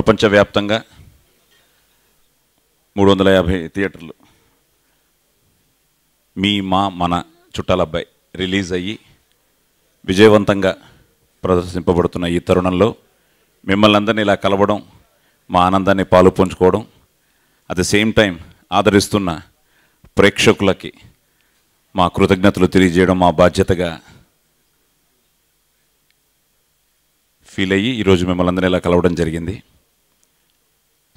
ప్రపంచవ్యాప్తంగా మూడు వందల యాభై థియేటర్లు మీ మా మన చుట్టాల అబ్బాయి రిలీజ్ అయ్యి విజయవంతంగా ప్రదర్శింపబడుతున్న ఈ తరుణంలో మిమ్మల్ని అందరినీ ఇలా కలవడం మా ఆనందాన్ని పాలు పంచుకోవడం అట్ ద సేమ్ టైం ఆదరిస్తున్న ప్రేక్షకులకి మా కృతజ్ఞతలు తెలియజేయడం మా బాధ్యతగా ఫీల్ అయ్యి ఈరోజు మిమ్మల్ని అందరినీ ఇలా కలవడం జరిగింది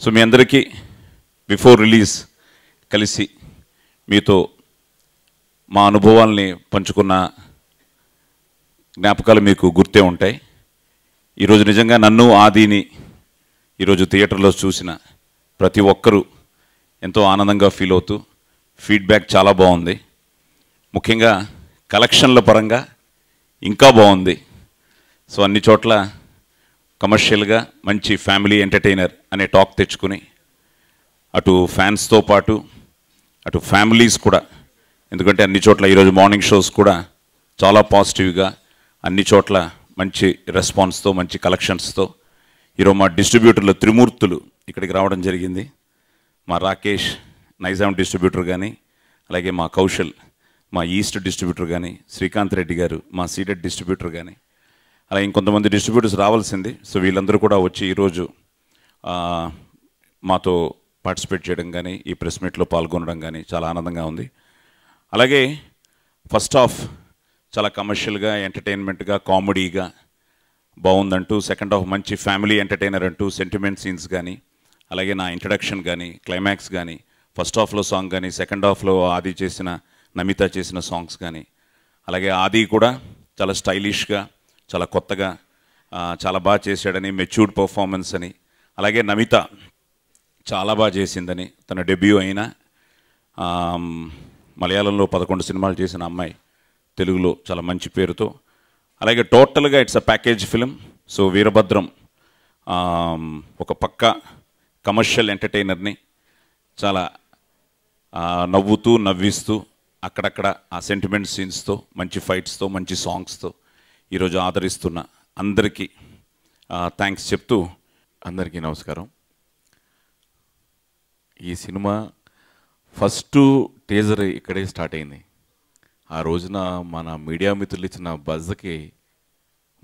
సో మీ అందరికీ బిఫోర్ రిలీజ్ కలిసి మీతో మా అనుభవాల్ని పంచుకున్న జ్ఞాపకాలు మీకు గుర్తే ఉంటాయి ఈరోజు నిజంగా నన్ను ఆదిని ఈరోజు థియేటర్లో చూసిన ప్రతి ఒక్కరూ ఎంతో ఆనందంగా ఫీల్ అవుతూ ఫీడ్బ్యాక్ చాలా బాగుంది ముఖ్యంగా కలెక్షన్ల పరంగా ఇంకా బాగుంది సో అన్ని చోట్ల కమర్షియల్గా మంచి ఫ్యామిలీ ఎంటర్టైనర్ అనే టాక్ తెచ్చుకుని అటు ఫ్యాన్స్తో పాటు అటు ఫ్యామిలీస్ కూడా ఎందుకంటే అన్ని చోట్ల ఈరోజు మార్నింగ్ షోస్ కూడా చాలా పాజిటివ్గా అన్ని చోట్ల మంచి రెస్పాన్స్తో మంచి కలెక్షన్స్తో ఈరోజు మా డిస్ట్రిబ్యూటర్లు త్రిమూర్తులు ఇక్కడికి రావడం జరిగింది మా రాకేష్ నైజాం డిస్ట్రిబ్యూటర్ కానీ అలాగే మా కౌశల్ మా ఈస్ట్ డిస్ట్రిబ్యూటర్ కానీ శ్రీకాంత్ రెడ్డి గారు మా సీడెడ్ డిస్ట్రిబ్యూటర్ కానీ అలాగే ఇంకొంతమంది డిస్ట్రిబ్యూటర్స్ రావాల్సింది సో వీళ్ళందరూ కూడా వచ్చి ఈరోజు మాతో పార్టిసిపేట్ చేయడం కానీ ఈ ప్రెస్ మీట్లో పాల్గొనడం కానీ చాలా ఆనందంగా ఉంది అలాగే ఫస్ట్ హాఫ్ చాలా కమర్షియల్గా ఎంటర్టైన్మెంట్గా కామెడీగా బాగుందంటూ సెకండ్ హాఫ్ మంచి ఫ్యామిలీ ఎంటర్టైనర్ అంటూ సెంటిమెంట్ సీన్స్ కానీ అలాగే నా ఇంట్రడక్షన్ కానీ క్లైమాక్స్ కానీ ఫస్ట్ హాఫ్లో సాంగ్ కానీ సెకండ్ హాఫ్లో ఆది చేసిన నమిత చేసిన సాంగ్స్ కానీ అలాగే ఆది కూడా చాలా స్టైలిష్గా చాలా కొత్తగా చాలా బాగా చేశాడని మెచ్యూర్డ్ పర్ఫార్మెన్స్ అని అలాగే నమిత చాలా బాగా చేసిందని తన డెబ్యూ అయిన మలయాళంలో పదకొండు సినిమాలు చేసిన అమ్మాయి తెలుగులో చాలా మంచి పేరుతో అలాగే టోటల్గా it's a package film so Veerabhadram ఒక పక్క కమర్షియల్ ఎంటర్టైనర్ని చాలా నవ్వుతూ నవ్విస్తూ అక్కడక్కడ ఆ సెంటిమెంట్ సీన్స్తో మంచి ఫైట్స్తో మంచి సాంగ్స్తో ఈరోజు ఆదరిస్తున్న అందరికీ థ్యాంక్స్ చెప్తూ అందరికీ నమస్కారం ఈ సినిమా ఫస్ట్ టేజర్ ఇక్కడే స్టార్ట్ అయింది ఆ రోజున మన మీడియా మిత్రులు ఇచ్చిన బజ్కి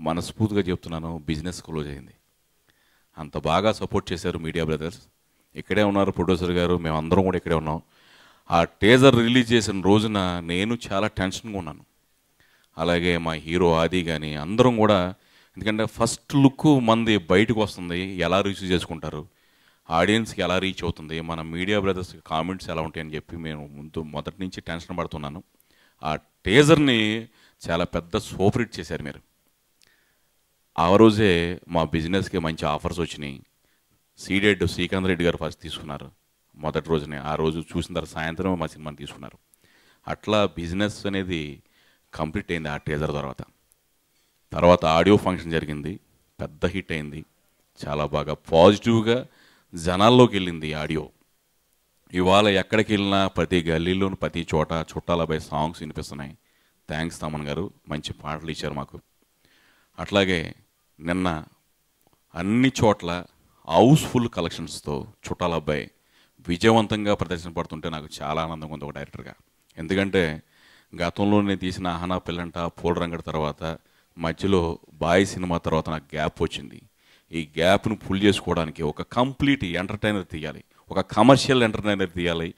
మనస్ఫూర్తిగా చెప్తున్నాను బిజినెస్ క్లోజ్ అయింది అంత బాగా సపోర్ట్ చేశారు మీడియా బ్రదర్స్ ఇక్కడే ఉన్నారు ప్రొడ్యూసర్ గారు మేమందరం కూడా ఇక్కడే ఉన్నాం ఆ టేజర్ రిలీజ్ చేసిన రోజున నేను చాలా టెన్షన్గా ఉన్నాను అలాగే మా హీరో ఆది కానీ అందరం కూడా ఎందుకంటే ఫస్ట్ లుక్ మంది బయటకు వస్తుంది ఎలా రీచ్ చేసుకుంటారు ఆడియన్స్కి ఎలా రీచ్ అవుతుంది మన మీడియా బ్రదర్స్ కామెంట్స్ ఎలా ఉంటాయని చెప్పి మేము ముందు మొదటి నుంచి టెన్షన్ పడుతున్నాను ఆ టేజర్ని చాలా పెద్ద సోపరిట్ చేశారు మీరు ఆ రోజే మా బిజినెస్కి మంచి ఆఫర్స్ వచ్చినాయి సీడెడ్ శ్రీకాంత్ రెడ్డి గారు ఫస్ట్ తీసుకున్నారు మొదటి రోజునే ఆ రోజు చూసిన తర్వాత సాయంత్రం మా సినిమాని తీసుకున్నారు అట్లా బిజినెస్ అనేది కంప్లీట్ అయింది ఆ టీజర్ తర్వాత తర్వాత ఆడియో ఫంక్షన్ జరిగింది పెద్ద హిట్ అయింది చాలా బాగా పాజిటివ్గా జనాల్లోకి వెళ్ళింది ఆడియో ఇవాళ ఎక్కడికి వెళ్ళినా ప్రతి గల్లీలోను ప్రతి చోట చుట్టాలపై సాంగ్స్ వినిపిస్తున్నాయి థ్యాంక్స్ తమన్ గారు మంచి పాటలు ఇచ్చారు మాకు అట్లాగే నిన్న అన్ని చోట్ల హౌస్ఫుల్ కలెక్షన్స్తో చుట్టాల అబ్బాయి విజయవంతంగా ప్రదర్శన పడుతుంటే నాకు చాలా ఆనందంగా ఉంది ఒక డైరెక్టర్గా ఎందుకంటే గతంలోనే తీసిన ఆహనా పిల్లంట పూలరంగడి తర్వాత మధ్యలో బాయ్ సినిమా తర్వాత నాకు గ్యాప్ వచ్చింది ఈ గ్యాప్ను ఫుల్ చేసుకోవడానికి ఒక కంప్లీట్ ఎంటర్టైనర్ తీయాలి ఒక కమర్షియల్ ఎంటర్టైనర్ తీయాలి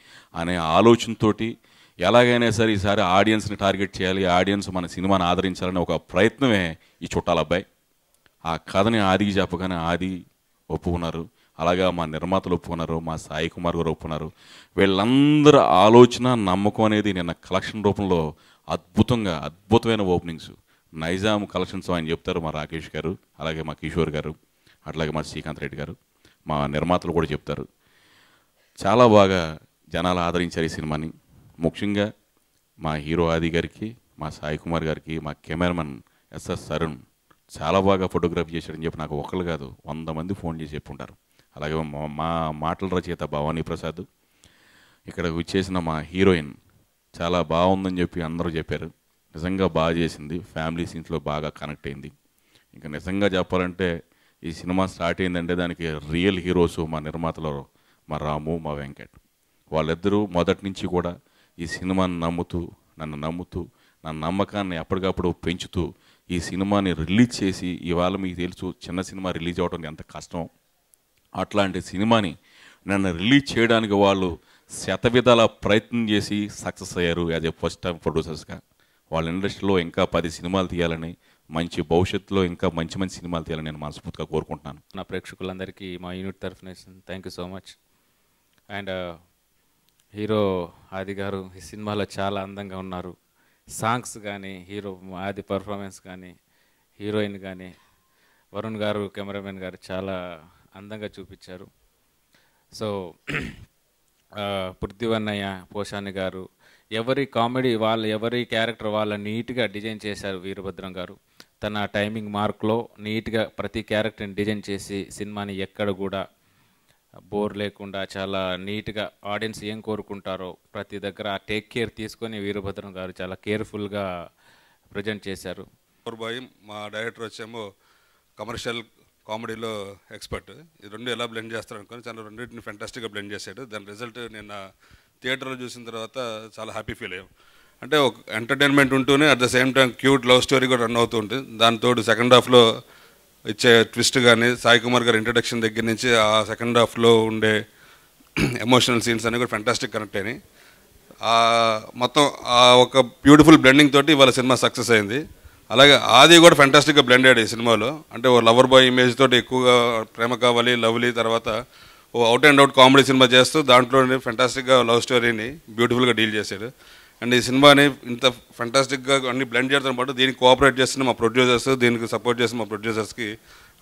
అనే ఆలోచనతో ఎలాగైనా సరే ఈసారి ఆడియన్స్ని టార్గెట్ చేయాలి ఆడియన్స్ మన సినిమాని ఆదరించాలని ఒక ప్రయత్నమే ఈ చుట్టాల అబ్బాయి ఆ కథని ఆదికి చెప్పగానే ఆది ఒప్పుకున్నారు అలాగా మా నిర్మాతలు ఒప్పుకున్నారు మా సాయి కుమార్ గారు ఒప్పుకున్నారు వీళ్ళందరి ఆలోచన నమ్మకం అనేది నిన్న కలెక్షన్ రూపంలో అద్భుతంగా అద్భుతమైన ఓపెనింగ్స్ నైజాం కలెక్షన్స్ ఆయన చెప్తారు మా రాకేష్ గారు అలాగే మా కిషోర్ గారు అట్లాగే మా శ్రీకాంత్ రెడ్డి గారు మా నిర్మాతలు కూడా చెప్తారు చాలా బాగా జనాలు ఆదరించారు ఈ సినిమాని ముఖ్యంగా మా హీరో ఆది గారికి మా సాయి కుమార్ గారికి మా కెమెరామెన్ ఎస్ఎస్ అరుణ్ చాలా బాగా ఫోటోగ్రఫీ చేశాడని చెప్పి నాకు ఒకళ్ళు కాదు వంద మంది ఫోన్ చేసి చెప్పుంటారు అలాగే మా మాటల రచయిత భవానీ ప్రసాద్ ఇక్కడ విచ్చేసిన మా హీరోయిన్ చాలా బాగుందని చెప్పి అందరూ చెప్పారు నిజంగా బాగా చేసింది ఫ్యామిలీ సీన్స్లో బాగా కనెక్ట్ అయింది ఇంకా నిజంగా చెప్పాలంటే ఈ సినిమా స్టార్ట్ అయిందంటే దానికి రియల్ హీరోస్ మా నిర్మాతలు మా రాము మా వెంకట్ వాళ్ళిద్దరూ మొదటి నుంచి కూడా ఈ సినిమాని నమ్ముతూ నన్ను నమ్ముతూ నా నమ్మకాన్ని ఎప్పటికప్పుడు పెంచుతూ ఈ సినిమాని రిలీజ్ చేసి ఇవాళ మీకు తెలుసు చిన్న సినిమా రిలీజ్ అవ్వడం ఎంత కష్టం అట్లాంటి సినిమాని నన్ను రిలీజ్ చేయడానికి వాళ్ళు శతవిధాల ప్రయత్నం చేసి సక్సెస్ అయ్యారు యాజ్ ఎ ఫస్ట్ టైం ప్రొడ్యూసర్స్గా వాళ్ళ ఇండస్ట్రీలో ఇంకా పది సినిమాలు తీయాలని మంచి భవిష్యత్తులో ఇంకా మంచి మంచి సినిమాలు తీయాలని నేను మనస్ఫూర్తిగా కోరుకుంటున్నాను నా ప్రేక్షకులందరికీ మా యూనిట్ తరఫున thank you so much and hero Aadi గారు ఈ సినిమాలో చాలా అందంగా ఉన్నారు సాంగ్స్ కానీ హీరో ఆది పర్ఫార్మెన్స్ కానీ హీరోయిన్ కానీ వరుణ్ గారు కెమెరామెన్ గారు చాలా అందంగా చూపించారు సో పృథ్వన్నయ్య పోషాని గారు ఎవరి కామెడీ వాళ్ళ ఎవరి క్యారెక్టర్ వాళ్ళ నీట్గా డిజైన్ చేశారు వీరభద్రం గారు తన టైమింగ్ మార్క్లో నీట్గా ప్రతి క్యారెక్టర్ని డిజైన్ చేసి సినిమాని ఎక్కడ కూడా బోర్ లేకుండా చాలా నీట్గా ఆడియన్స్ ఏం కోరుకుంటారో ప్రతి దగ్గర ఆ టేక్ కేర్ తీసుకొని వీరభద్రం గారు చాలా కేర్ఫుల్గా ప్రజెంట్ చేశారు మా డైరెక్టర్ వచ్చేమో కమర్షియల్ కామెడీలో ఎక్స్పర్ట్ ఈ రెండు ఎలా బ్లెండ్ చేస్తారు అనుకుని చాలా రెండింటిని ఫ్యాంటాస్టిక్గా బ్లెండ్ చేశాడు దాని రిజల్ట్ నేను థియేటర్లో చూసిన తర్వాత చాలా హ్యాపీ ఫీల్ అయ్యాం అంటే ఒక ఎంటర్టైన్మెంట్ ఉంటూనే at the same time cute love story కూడా రన్ అవుతూ ఉంటుంది దాంతో సెకండ్ హాఫ్లో ఇచ్చే ట్విస్ట్ కానీ సాయి కుమార్ గారి ఇంట్రడక్షన్ దగ్గర నుంచి ఆ సెకండ్ హాఫ్లో ఉండే ఎమోషనల్ సీన్స్ అనేవి కూడా ఫ్యాంటాస్టిక్ కనెక్ట్ అయినాయి మొత్తం ఆ ఒక బ్యూటిఫుల్ బ్లెండింగ్ తోటి ఇవాళ సినిమా సక్సెస్ అయింది అలాగే ఆది కూడా ఫ్యాంటాస్టిక్గా బ్లెండ్ అయ్యాడు ఈ సినిమాలో అంటే ఓ లవర్ బాయ్ ఇమేజ్ తోటి ఎక్కువగా ప్రేమ కావాలి లవ్లీ తర్వాత ఓ అవుట్ అండ్ అవుట్ కామెడీ సినిమా చేస్తూ దాంట్లో ఫ్యాంటాస్టిక్గా లవ్ స్టోరీని బ్యూటిఫుల్గా డీల్ చేశాడు అండ్ ఈ సినిమాని ఇంత ఫ్యాంటాస్టిక్గా అన్ని బ్లెండ్ చేయడంతో పాటు దీనికి కోఆపరేట్ చేస్తున్న మా ప్రొడ్యూసర్స్ దీనికి సపోర్ట్ చేసిన మా ప్రొడ్యూసర్స్కి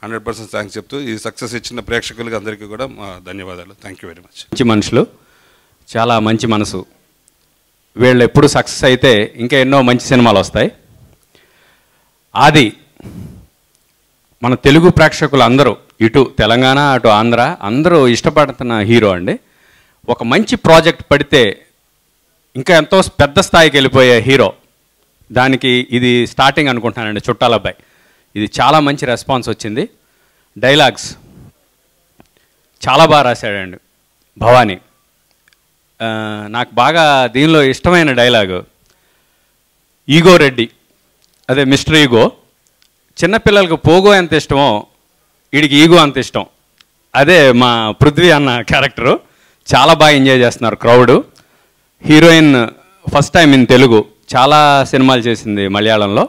హండ్రెడ్ పర్సెంట్ థ్యాంక్స్ చెప్తూ ఈ సక్సెస్ ఇచ్చిన ప్రేక్షకులకి అందరికీ కూడా మా ధన్యవాదాలు థ్యాంక్ యూ వెరీ మచ్ మంచి మనుషులు చాలా మంచి మనసు వీళ్ళు ఎప్పుడు సక్సెస్ అయితే ఇంకా ఎన్నో మంచి సినిమాలు వస్తాయి ఆది మన తెలుగు ప్రేక్షకులు అందరూ ఇటు తెలంగాణ అటు ఆంధ్ర అందరూ ఇష్టపడుతున్న హీరో అండి ఒక మంచి ప్రాజెక్ట్ పడితే ఇంకా ఎంతో పెద్ద స్థాయికి వెళ్ళిపోయే హీరో దానికి ఇది స్టార్టింగ్ అనుకుంటున్నానండి చుట్టాల అబ్బాయి ఇది చాలా మంచి రెస్పాన్స్ వచ్చింది డైలాగ్స్ చాలా బాగా రాశాడండి భవానీ నాకు బాగా దీనిలో ఇష్టమైన డైలాగు ఈగో రెడ్డి అదే మిస్టర్ ఈగో చిన్నపిల్లలకు పోగో ఎంత ఇష్టమో వీడికి ఈగో అంత ఇష్టం అదే మా పృథ్వీ అన్న క్యారెక్టరు చాలా బాగా ఎంజాయ్ చేస్తున్నారు crowd heroine first time in Telugu చాలా సినిమాలు చేసింది మలయాళంలో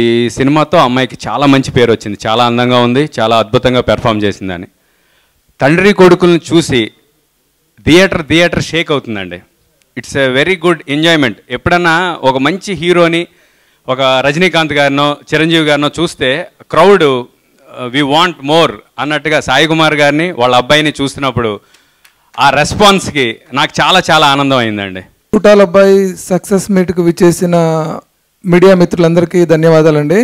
ఈ సినిమాతో అమ్మాయికి చాలా మంచి పేరు వచ్చింది చాలా అందంగా ఉంది చాలా అద్భుతంగా పెర్ఫామ్ చేసిందని తండ్రి కొడుకులను చూసి థియేటర్ థియేటర్ షేక్ అవుతుందండి it's a very good enjoyment ఎప్పుడన్నా ఒక మంచి హీరోని ఒక రజనీకాంత్ గారినో చిరంజీవి గారినో చూస్తే క్రౌడ్ వి వాంట్ మోర్ అన్నట్టుగా సాయి కుమార్ గారిని వాళ్ళ అబ్బాయిని చూసినప్పుడు ఆ రెస్పాన్స్కి నాకు చాలా చాలా ఆనందం అయిందండి చూటాల అబ్బాయి సక్సెస్ మీట్కు విచ్చేసిన మీడియా మిత్రులందరికీ ధన్యవాదాలండి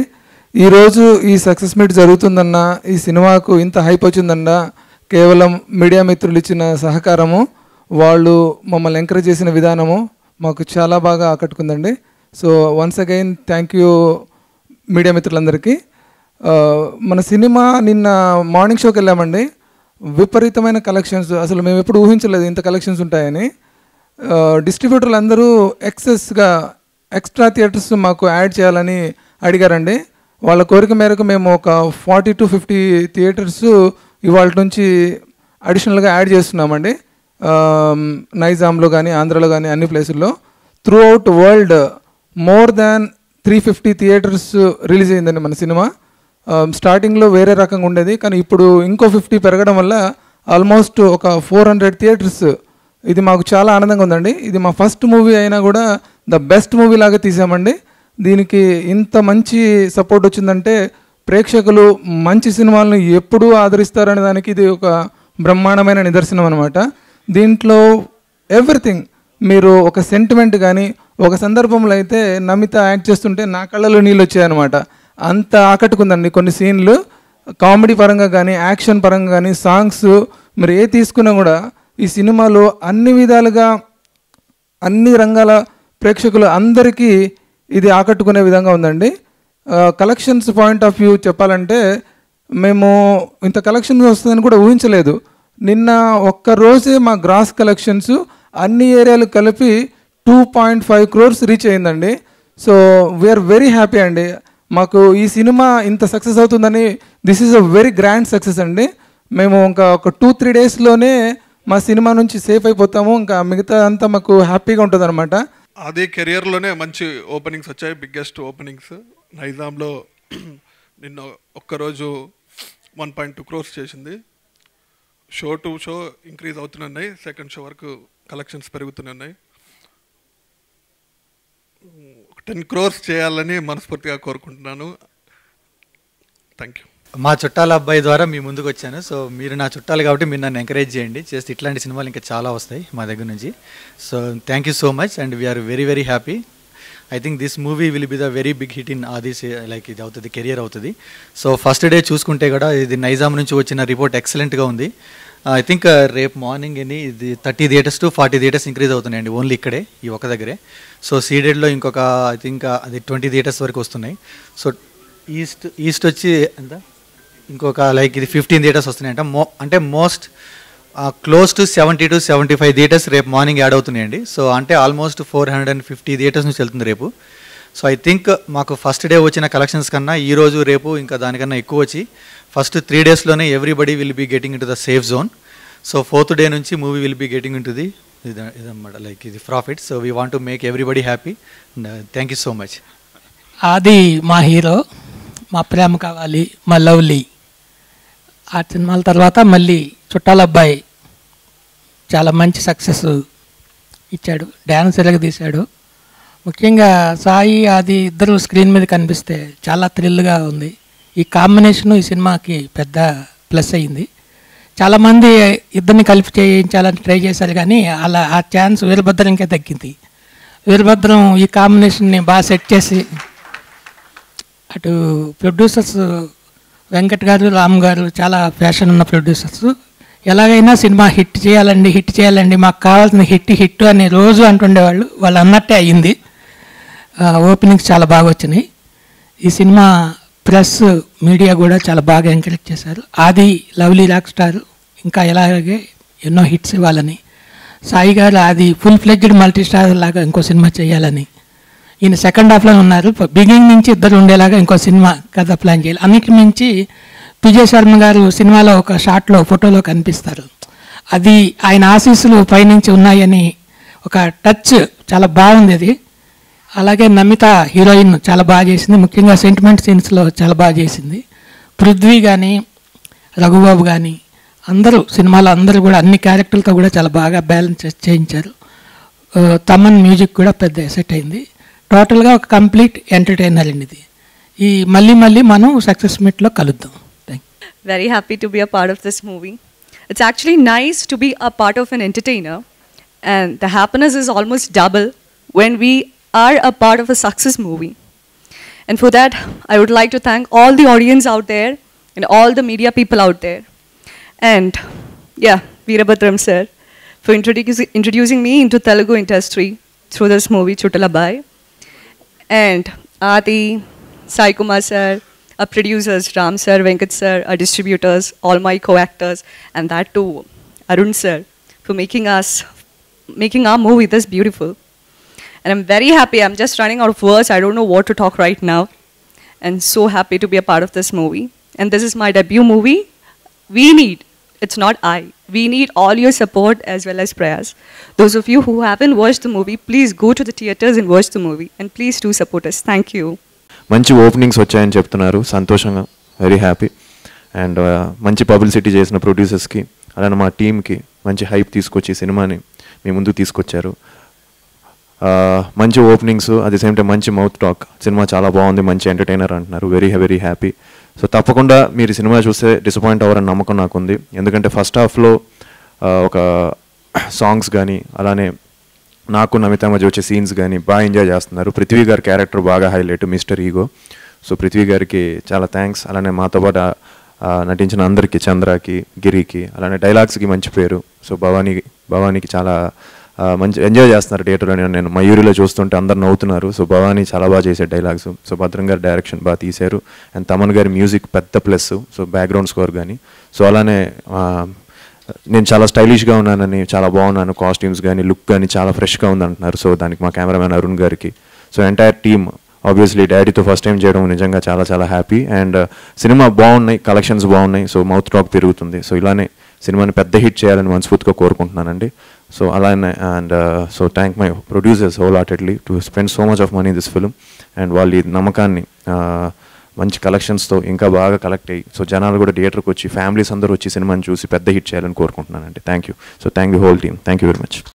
ఈరోజు ఈ సక్సెస్ మీట్ జరుగుతుందన్న ఈ సినిమాకు ఇంత హైప్ వచ్చిందన్న కేవలం మీడియా మిత్రులు ఇచ్చిన సహకారము వాళ్ళు మమ్మల్ని ఎంకరేజ్ చేసిన విధానము మాకు చాలా బాగా ఆకట్టుకుందండి so once again thank you media మిత్రులందరికీ మన సినిమా నిన్న మార్నింగ్ షోకి వెళ్ళామండి విపరీతమైన కలెక్షన్స్ అసలు మేము ఎప్పుడు ఊహించలేదు ఇంత కలెక్షన్స్ ఉంటాయని డిస్ట్రిబ్యూటర్లు అందరూ ఎక్సెస్గా ఎక్స్ట్రా థియేటర్స్ మాకు యాడ్ చేయాలని అడిగారండి వాళ్ళ కోరిక మేరకు మేము ఒక ఫార్టీ టు ఫిఫ్టీ థియేటర్స్ ఇవాళ నుంచి అడిషనల్గా యాడ్ చేస్తున్నామండి నైజాంలో కానీ ఆంధ్రాలో కానీ అన్ని ప్లేసుల్లో throughout world more than three fifty theatres release అయిందండి మన సినిమా స్టార్టింగ్లో um, వేరే రకంగా ఉండేది కానీ ఇప్పుడు ఇంకో ఫిఫ్టీ పెరగడం వల్ల ఆల్మోస్ట్ ఒక ఫోర్ హండ్రెడ్ థియేటర్స్ ఇది మాకు చాలా ఆనందంగా ఉందండి ఇది మా ఫస్ట్ మూవీ అయినా కూడా ద బెస్ట్ మూవీ లాగా తీసామండి దీనికి ఇంత మంచి సపోర్ట్ వచ్చిందంటే ప్రేక్షకులు మంచి సినిమాలను ఎప్పుడూ ఆదరిస్తారనే దానికి ఇది ఒక బ్రహ్మాండమైన నిదర్శనం అనమాట దీంట్లో ఎవ్రీథింగ్ మీరు ఒక సెంటిమెంట్ కానీ ఒక సందర్భంలో అయితే నమిత యాక్ట్ చేస్తుంటే నా కళ్ళలో నీళ్ళు వచ్చాయన్నమాట అంత ఆకట్టుకుందండి కొన్ని సీన్లు కామెడీ పరంగా కానీ యాక్షన్ పరంగా కానీ సాంగ్స్ మీరు ఏ తీసుకున్నా కూడా ఈ సినిమాలో అన్ని విధాలుగా అన్ని రంగాల ప్రేక్షకులు అందరికీ ఇది ఆకట్టుకునే విధంగా ఉందండి కలెక్షన్స్ పాయింట్ ఆఫ్ వ్యూ చెప్పాలంటే మేము ఇంత కలెక్షన్స్ వస్తుందని కూడా ఊహించలేదు నిన్న ఒక్క రోజే మా గ్రాస్ కలెక్షన్స్ అన్ని ఏరియాలు కలిపి two point five crores reach అయిందండి సో వీఆర్ వెరీ హ్యాపీ అండి మాకు ఈ సినిమా ఇంత సక్సెస్ అవుతుందని this is a very grand success అండి మేము ఇంకా ఒక టూ త్రీ డేస్లోనే మా సినిమా నుంచి సేఫ్ అయిపోతాము ఇంకా మిగతా అంతా మాకు హ్యాపీగా ఉంటుంది అనమాట అదే కెరియర్లోనే మంచి ఓపెనింగ్స్ వచ్చాయి బిగ్గెస్ట్ ఓపెనింగ్స్ నైజాంలో నిన్న ఒక్కరోజు వన్ పాయింట్ టూ క్రోర్స్ చేసింది షో టు షో ఇంక్రీజ్ అవుతున్నాయి సెకండ్ షో వరకు కలెక్షన్స్ పెరుగుతున్నాయి టెన్ క్రోర్స్ చేయాలని మనస్ఫూర్తిగా కోరుకుంటున్నాను థ్యాంక్ యూ మా చుట్టాల అబ్బాయి ద్వారా మీ ముందుకు వచ్చాను సో మీరు నా చుట్టాలు కాబట్టి మీరు నన్ను ఎంకరేజ్ చేయండి చేస్తే ఇట్లాంటి సినిమాలు ఇంకా చాలా వస్తాయి మా దగ్గర నుంచి so thank you so much and we are very very happy I think this movie will be the very big hit in Aadi like ఇది అవుతుంది కెరియర్ అవుతుంది సో ఫస్ట్ డే చూసుకుంటే కూడా ఇది నైజాం నుంచి వచ్చిన రిపోర్ట్ ఎక్సలెంట్గా ఉంది ఐ థింక్ uh, రేపు మార్నింగ్ అని ఇది thirty theatres to forty theatres increase అవుతున్నాయండి ఓన్లీ ఇక్కడే ఈ ఒక దగ్గరే సో సీడెడ్లో ఇంకొక ఐ థింక్ uh, అది ట్వంటీ థియేటర్స్ వరకు వస్తున్నాయి సో ఈస్ట్ ఈస్ట్ వచ్చి ఎంత ఇంకొక లైక్ ఇది ఫిఫ్టీన్ థియేటర్స్ వస్తున్నాయి అంటే మో uh, అంటే most close to seventy to seventy five theatres రేపు మార్నింగ్ యాడ్ అవుతున్నాయండి సో అంటే almost four hundred and fifty theatres నుంచి వెళ్తుంది రేపు సో ఐ థింక్ మాకు ఫస్ట్ డే వచ్చిన కలెక్షన్స్ కన్నా ఈ రోజు రేపు ఇంకా దానికన్నా ఎక్కువ వచ్చి ఫస్ట్ త్రీ డేస్లోనే everybody will be getting in the safe zone so fourth day నుంచి movie will be getting into the ఇదన్నమాట లైక్ ఇది profit so we want to make everybody happy thank you so much అది మా hero మా ప్రేమ కావాలి మా lovely ఆ సినిమాల తర్వాత మళ్ళీ చుట్టాల అబ్బాయి చాలా మంచి సక్సెస్ ఇచ్చాడు డ్యాన్స్ ఎలాగ తీశాడు ముఖ్యంగా సాయి ఆది ఇద్దరు స్క్రీన్ మీద కనిపిస్తే చాలా థ్రిల్గా ఉంది ఈ కాంబినేషను ఈ సినిమాకి పెద్ద ప్లస్ అయింది చాలామంది ఇద్దరిని కలిపి చేయించాలని ట్రై చేశారు కానీ అలా ఆ ఛాన్స్ వీరభద్రంకే తగ్గింది వీరభద్రం ఈ కాంబినేషన్ని బాగా సెట్ చేసి అటు ప్రొడ్యూసర్స్ వెంకట్ గారు రామ్ గారు చాలా ఫ్యాషన్ ఉన్న ప్రొడ్యూసర్స్ ఎలాగైనా సినిమా హిట్ చేయాలండి హిట్ చేయాలండి మాకు కావాల్సిన హిట్ హిట్ అని రోజు అంటుండేవాళ్ళు వాళ్ళు అన్నట్టే అయ్యింది ఓపెనింగ్స్ చాలా బాగా వచ్చినాయి ఈ సినిమా ప్రెస్ మీడియా కూడా చాలా బాగా ఎంకరేజ్ చేశారు ఆది లవ్లీ రాక్ స్టార్ ఇంకా ఎలాగే ఎన్నో హిట్స్ ఇవ్వాలని సాయి గారు అది ఫుల్ ఫ్లెజ్డ్ మల్టీ స్టార్ లాగా ఇంకో సినిమా చేయాలని ఈయన సెకండ్ హాఫ్లో ఉన్నారు బిగినింగ్ నుంచి ఇద్దరు ఉండేలాగా ఇంకో సినిమా కథ ప్లాన్ చేయాలి అన్నిటి మించి విజయ్ శర్మ గారు సినిమాలో ఒక షాట్లో ఫోటోలో కనిపిస్తారు అది ఆయన ఆశీస్సులు పైనుంచి ఉన్నాయని ఒక టచ్ చాలా బాగుంది అది అలాగే నమిత హీరోయిన్ చాలా బాగా చేసింది ముఖ్యంగా సెంటిమెంట్ సీన్స్లో చాలా బాగా చేసింది పృథ్వీ కానీ రఘుబాబు కానీ అందరూ సినిమాలో అందరూ కూడా అన్ని క్యారెక్టర్లతో కూడా చాలా బాగా బ్యాలెన్స్ చేయించారు తమన్ మ్యూజిక్ కూడా పెద్ద ఎసెట్ అయింది టోటల్గా ఒక కంప్లీట్ ఎంటర్టైనర్ అండి ఇది ఈ మళ్ళీ మళ్ళీ మనం సక్సెస్ మీట్లో కలుద్దాం thank very happy to be a part of this movie it's actually nice to be a part of an entertainer and the happiness is almost double when we are a part of a success movie. And for that, I would like to thank all the audience out there and all the media people out there. And yeah, Veerabhadram sir, for introdu introducing me into Telugu industry through this movie, Chutalabai. And Adi, Sai Kumar sir, our producers, Ram sir, Venkat sir, our distributors, all my co-actors, and that too, Arun sir, for making us, making our movie this beautiful. And I'm very happy. I'm just running out of words. I don't know what to talk right now. And so happy to be a part of this movie. And this is my debut movie. We need, it's not I, we need all your support as well as prayers. Those of you who haven't watched the movie, please go to the theaters and watch the movie. And please do support us. Thank you. మంచి openings వచ్చాయని చెప్తున్నారు సంతోషంగా very happy and మంచి publicity చేసిన ప్రొడ్యూసర్స్కి అలానే మా టీమ్కి మంచి హైప్ తీసుకొచ్చి సినిమాని మీ ముందు తీసుకొచ్చారు మంచి openings at the same time మంచి మౌత్ టాక్ సినిమా చాలా బాగుంది మంచి ఎంటర్టైనర్ అంటున్నారు వెరీ వెరీ హ్యాపీ సో తప్పకుండా మీరు సినిమా చూస్తే డిసప్పాయింట్ అవ్వరని నమ్మకం ఉంది ఎందుకంటే ఫస్ట్ హాఫ్లో ఒక సాంగ్స్ కానీ అలానే నాకు నమితా మధ్య వచ్చే సీన్స్ కానీ బాగా ఎంజాయ్ చేస్తున్నారు పృథ్వీ గారి క్యారెక్టర్ బాగా highlight mister ego so Prithvi గారికి చాలా థ్యాంక్స్ అలానే మాతో పాటు నటించిన అందరికీ చంద్రకి గిరికి అలానే డైలాగ్స్కి మంచి పేరు సో భవానీ భవానీకి చాలా మంచి ఎంజాయ్ చేస్తున్నారు థియేటర్లో నేను మయూరిలో చూస్తుంటే అందరు నవ్వుతున్నారు సో భవానీ చాలా బాగా చేసే డైలాగ్స్ సో భద్రం డైరెక్షన్ బాగా తీశారు అండ్ తమన్ గారి మ్యూజిక్ పెద్ద ప్లస్ సో బ్యాక్గ్రౌండ్ స్కోర్ కానీ సో అలానే నేను చాలా స్టైలిష్గా ఉన్నానని చాలా బాగున్నాను కాస్ట్యూమ్స్ కానీ లుక్ కానీ చాలా ఫ్రెష్గా ఉందంటున్నారు సో దానికి మా కెమెరామ్యాన్ అరుణ్ గారికి సో ఎంటైర్ టీమ్ ఆబ్వియస్లీ డాడీతో ఫస్ట్ టైం చేయడం నిజంగా చాలా చాలా హ్యాపీ అండ్ సినిమా బాగున్నాయి కలెక్షన్స్ బాగున్నాయి సో మౌత్ టాక్ తిరుగుతుంది సో ఇలానే సినిమాని పెద్ద హిట్ చేయాలని మనస్ఫూర్తిగా కోరుకుంటున్నానండి So Alan and uh, so thank my producers wholeheartedly to spend so much of money in this film and వాళ్ళు ఈ నమ్మకాన్ని మంచి కలెక్షన్స్తో ఇంకా బాగా కలెక్ట్ అయ్యి సో జనాలు కూడా థియేటర్కి వచ్చి ఫ్యామిలీస్ అందరూ వచ్చి సినిమాని చూసి పెద్ద హిట్ చేయాలని కోరుకుంటున్నానండి thank you so thank you whole team thank you very much